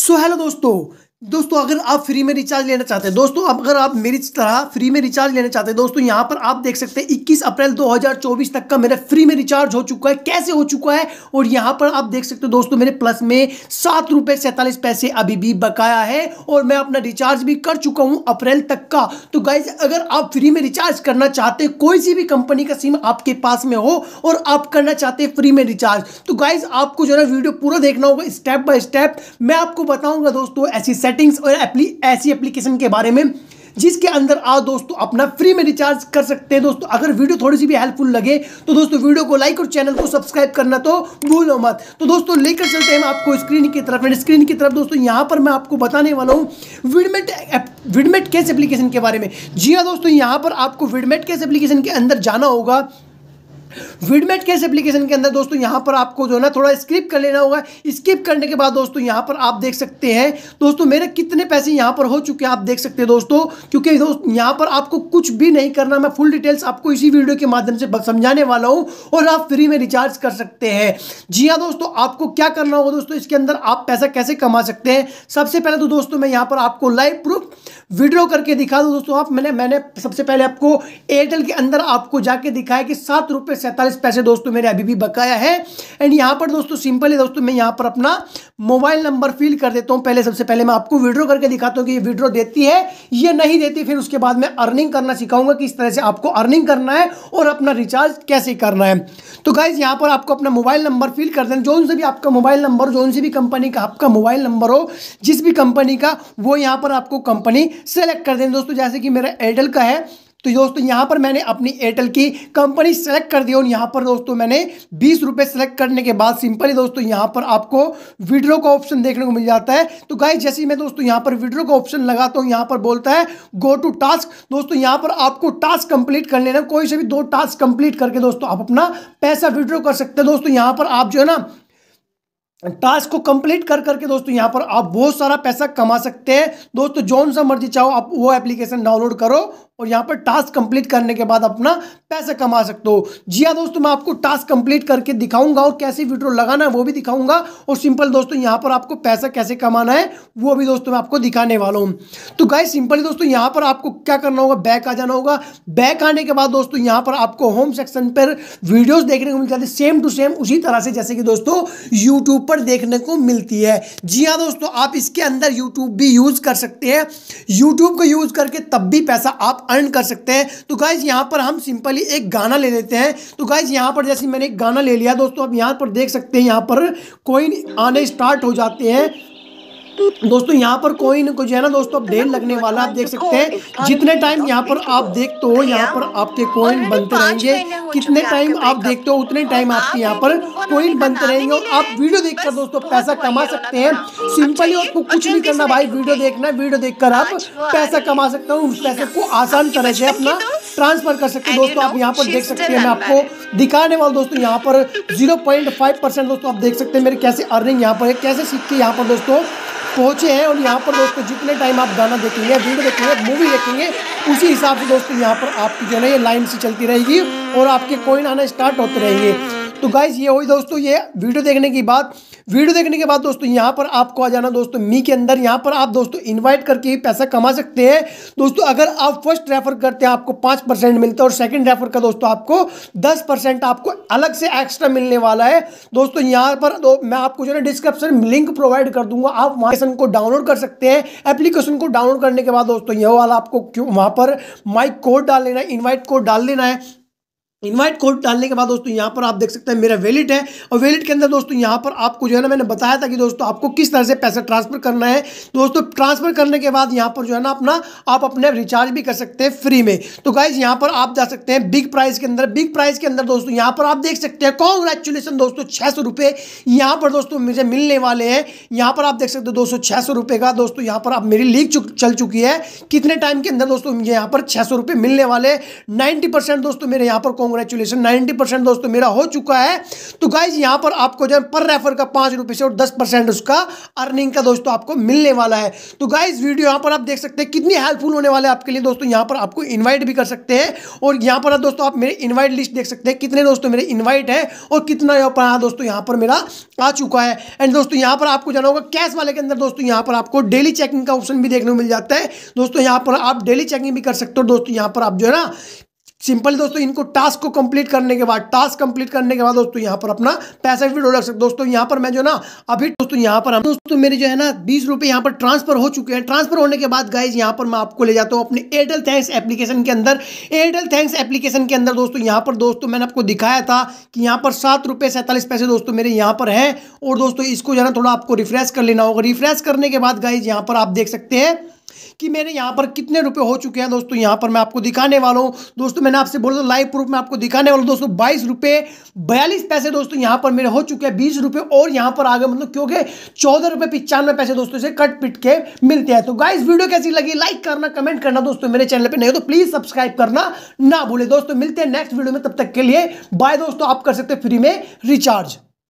so hello दोस्तों दोस्तों अगर आप फ्री में रिचार्ज लेना चाहते हैं दोस्तों अगर आप मेरी तरह फ्री में रिचार्ज लेना चाहते हैं दोस्तों यहाँ पर आप देख सकते हैं 21 अप्रैल 2024 तक का मेरा फ्री में रिचार्ज हो चुका है कैसे हो चुका है और यहाँ पर आप देख सकते हैं दोस्तों मेरे प्लस में सात रुपये सैंतालीस पैसे अभी भी बकाया है और मैं अपना रिचार्ज भी कर चुका हूँ अप्रैल तक का तो गाइज अगर आप फ्री में रिचार्ज करना चाहते कोई सी भी कंपनी का सिम आपके पास में हो और आप करना चाहते फ्री में रिचार्ज तो गाइज आपको जो है वीडियो पूरा देखना होगा स्टेप बाय स्टेप मैं आपको बताऊँगा दोस्तों ऐसी सेटिंग्स और एप्ली ऐसी एप्लीकेशन के बारे में जिसके अंदर आप दोस्तों अपना फ्री में रिचार्ज कर सकते हैं दोस्तों अगर वीडियो थोड़ी सी भी हेल्पफुल लगे तो दोस्तों वीडियो को लाइक और चैनल को सब्सक्राइब करना तो भूलो मत तो दोस्तों लेकर चलते हैं आपको स्क्रीन की तरफ एंड स्क्रीन की तरफ दोस्तों यहां पर मैं आपको बताने वाला हूँ विडमेट विडमेट कैस एप्लीकेशन के बारे में जी हाँ दोस्तों यहाँ पर आपको विडमेट कैस एप्लीकेशन के अंदर जाना होगा विडमेट केस एप्लीकेशन के अंदर दोस्तों यहाँ पर आपको जो है ना थोड़ा स्किप कर लेना होगा स्किप करने के बाद दोस्तों यहाँ पर आप देख सकते हैं दोस्तों मेरे कितने पैसे यहाँ पर हो चुके हैं आप देख सकते हैं दोस्तों क्योंकि यहाँ पर आपको कुछ भी नहीं करना मैं फुल डिटेल्स आपको इसी वीडियो के माध्यम से समझाने वाला हूँ और आप फ्री में रिचार्ज कर सकते हैं जी हाँ दोस्तों आपको क्या करना होगा दोस्तों इसके अंदर आप पैसा कैसे कमा सकते हैं सबसे पहले तो दोस्तों मैं यहाँ पर आपको लाइव प्रूफ विड्रॉ करके दिखा दूँ दोस्तों आप मैंने मैंने सबसे पहले आपको एयरटेल के अंदर आपको जाके दिखाया कि सात रुपये सैंतालीस पैसे दोस्तों मेरे अभी भी बकाया है एंड यहाँ पर दोस्तों सिंपल है दोस्तों मैं यहाँ पर अपना मोबाइल नंबर फिल कर देता हूँ पहले सबसे पहले मैं आपको विड्रॉ करके दिखाता हूँ कि ये विड्रॉ देती है ये नहीं देती फिर उसके बाद मैं अर्निंग करना सिखाऊंगा कि इस तरह से आपको अर्निंग करना है और अपना रिचार्ज कैसे करना है तो गाइज यहाँ पर आपको अपना मोबाइल नंबर फिल कर देना जो से भी आपका मोबाइल नंबर जो उनसे भी कंपनी का आपका मोबाइल नंबर हो जिस भी कंपनी का वो यहाँ पर आपको कंपनी सेलेक्ट कर देना दोस्तों जैसे कि मेरा एयरटेल का है तो दोस्तों यहाँ पर मैंने अपनी एयरटेल की कंपनी सेलेक्ट कर दी और यहाँ पर दोस्तों मैंने बीस रुपये सेलेक्ट करने के बाद सिंपली दोस्तों यहाँ पर आपको विड्रो का ऑप्शन देखने को मिल जाता है तो गाय जैसे ही मैं दोस्तों यहाँ पर विड्रो का ऑप्शन लगाता हूँ यहाँ पर बोलता है गो टू टास्क दोस्तों यहाँ पर आपको टास्क कंप्लीट कर लेना कोई से भी दो टास्क कंप्लीट करके दोस्तों आप अपना पैसा विड्रो कर सकते हैं दोस्तों यहाँ पर आप जो है ना टास्क को कंप्लीट कर करके दोस्तों यहां पर आप बहुत सारा पैसा कमा सकते हैं दोस्तों जो सा मर्जी चाहो आप वो एप्लीकेशन डाउनलोड करो और यहां पर टास्क कंप्लीट करने के बाद अपना पैसा कमा सकते हो जी हाँ दोस्तों मैं आपको टास्क कंप्लीट करके दिखाऊंगा और कैसे विड्रो लगाना है वो भी दिखाऊंगा और सिंपल दोस्तों यहां पर आपको पैसा कैसे कमाना है वो भी दोस्तों मैं आपको दिखाने वाला हूँ तो गाय सिंपली दोस्तों यहां पर आपको क्या करना होगा बैक आ जाना होगा बैक आने के बाद दोस्तों यहां पर आपको होम सेक्शन पर वीडियोज देखने को मिल जाती सेम टू सेम उसी तरह से जैसे कि दोस्तों यूट्यूब ऊपर देखने को मिलती है जी हाँ दोस्तों आप इसके अंदर यूट्यूब भी यूज़ कर सकते हैं यूट्यूब को यूज़ करके तब भी पैसा आप अर्न कर सकते हैं तो गाइज यहाँ पर हम सिंपली एक गाना ले लेते हैं तो गाइज यहाँ पर जैसे मैंने एक गाना ले लिया दोस्तों आप यहाँ पर देख सकते हैं यहाँ पर कोइन आने स्टार्ट हो जाते हैं तो दोस्तों यहाँ पर कोई ना कुछ है ना दोस्तों अब देर लगने वाला आप देख सकते हैं जितने टाइम यहाँ पर आप देखते हो यहाँ पर आपके कोइन तो बनते रहेंगे कितने टाइम आप देखते हो उतने टाइम आपके यहाँ पर कोइन बनते रहेंगे और आप वीडियो देखकर दोस्तों पैसा कमा सकते हैं सिंपली अच्छा, आपको कुछ अच्छा नहीं करना भाई वीडियो देखना वीडियो देख आप पैसा कमा सकते हो उस पैसे को आसान तरह से अपना ट्रांसफर तो कर सकते हो दोस्तों आप यहाँ पर देख सकते हैं मैं आपको दिखाने वाला दोस्तों यहाँ पर जीरो दोस्तों आप देख सकते हैं मेरे कैसे अर्निंग यहाँ पर है कैसे सीख के यहाँ पर दोस्तों पहुंचे हैं और यहाँ पर दोस्तों जितने टाइम आप गाना देखेंगे वीडियो देखेंगे मूवी देखेंगे उसी हिसाब से दोस्तों यहाँ पर आपकी जो है ना ये लाइन से चलती रहेगी और आपके कोइन आना स्टार्ट होते रहेंगे तो गाइज़ ये हुई दोस्तों ये वीडियो देखने की बात वीडियो देखने के बाद दोस्तों यहाँ पर आपको आ जाना दोस्तों मी के अंदर यहाँ पर आप दोस्तों इन्वाइट करके ही पैसा कमा सकते हैं दोस्तों अगर आप फर्स्ट रेफर करते हैं आपको पांच परसेंट मिलता है और सेकेंड रेफर का दोस्तों आपको दस परसेंट आपको अलग से एक्स्ट्रा मिलने वाला है दोस्तों यहाँ पर दो, मैं आपको जो है डिस्क्रिप्शन लिंक प्रोवाइड कर दूंगा आप वहां को डाउनलोड कर सकते हैं एप्लीकेशन को डाउनलोड करने के बाद दोस्तों यह वाला आपको वहां पर माइक कोड डाल लेना है इन्वाइट कोड डाल देना है इनवाइट कोड डालने के बाद दोस्तों यहाँ पर आप देख सकते हैं मेरा वैलिट है और वैलिट के अंदर दोस्तों यहाँ पर आपको जो है ना मैंने बताया था कि दोस्तों आपको किस तरह से पैसा ट्रांसफर करना है दोस्तों ट्रांसफर करने के बाद यहाँ पर जो है ना अपना आप अपने रिचार्ज भी कर सकते हैं फ्री में तो गाइज यहाँ पर आप जा सकते हैं बिग प्राइस के अंदर बिग प्राइस के अंदर दोस्तों यहाँ पर आप देख सकते हैं कॉन्ग्रेचुलेसन दोस्तों छः सौ पर दोस्तों मुझे मिलने वाले हैं यहाँ पर आप देख सकते हो दोस्तों छः सौ का दोस्तों यहाँ पर आप मेरी लीक चल चुकी है कितने टाइम के अंदर दोस्तों मुझे यहाँ पर छः सौ मिलने वाले हैं नाइन्टी परसेंट दोस्तों मेरे यहाँ पर कॉन्ग्रेचुलेसन नाइन्टी परसेंट दोस्तों मेरा हो चुका है तो गाइज यहां पर आपको जो है पर रेफर का पांच रुपए से और दस परसेंट उसका अर्निंग का दोस्तों आपको मिलने वाला है तो गाइज वीडियो यहां पर आप देख सकते हैं कितनी हेल्पफुल होने वाले आपके लिए दोस्तों यहां पर आपको इन्वाइट भी कर सकते हैं और यहां पर दोस्तों आप मेरे इन्वाइट लिस्ट देख सकते हैं कितने दोस्तों मेरे इन्वाइट है और कितना यहाँ पर दोस्तों यहां पर मेरा आ चुका है एंड दोस्तों यहां पर आपको जाना होगा कैश वाले के अंदर दोस्तों यहां पर आपको डेली चेकिंग का ऑप्शन भी देखने को मिल जाता है दोस्तों यहां पर आप डेली चेकिंग भी कर सकते हो दोस्तों यहां पर आप जो है ना सिंपल दोस्तों इनको टास्क को कंप्लीट करने के बाद टास्क कंप्लीट करने के बाद दोस्तों यहाँ पर अपना पैसा भी डोल सकते दोस्तों यहाँ पर मैं जो ना अभी दोस्तों यहाँ पर हम दोस्तों मेरे जो है ना बीस रुपये यहाँ पर ट्रांसफर हो चुके हैं ट्रांसफर होने के बाद गाइज यहाँ पर मैं आपको ले जाता हूँ अपने एयरटेल थैंक्स एप्लीकेशन के अंदर एयरटेल थैंक्स एप्लीकेशन के अंदर दोस्तों यहाँ पर दोस्तों मैंने आपको दिखाया था कि यहाँ पर सात रुपये सैंतालीस पैसे दोस्तों मेरे यहाँ पर है और दोस्तों इसको जो है ना थोड़ा आपको रिफ्रेश कर लेना होगा रिफ्रेश करने के बाद गाइज यहाँ पर आप देख सकते हैं कि मेरे यहाँ पर कितने रुपए हो चुके हैं दोस्तों यहाँ पर मैं आपको दिखाने वाला हूँ दोस्तों मैंने आपसे बोला था लाइव प्रूफ में आपको दिखाने वाला हूँ दोस्तों बाईस रुपये बयालीस पैसे दोस्तों यहाँ पर मेरे हो चुके हैं बीस रुपये और यहाँ पर आगे मतलब क्योंकि चौदह रुपये पिचानवे पैसे दोस्तों इसे कट पिट के मिलते हैं तो गाइस वीडियो कैसी लगी लाइक करना कमेंट करना दोस्तों मेरे चैनल पर नहीं हो तो प्लीज़ सब्सक्राइब करना ना भूले दोस्तों मिलते हैं नेक्स्ट वीडियो में तब तक के लिए बाय दोस्तों आप कर सकते फ्री में रिचार्ज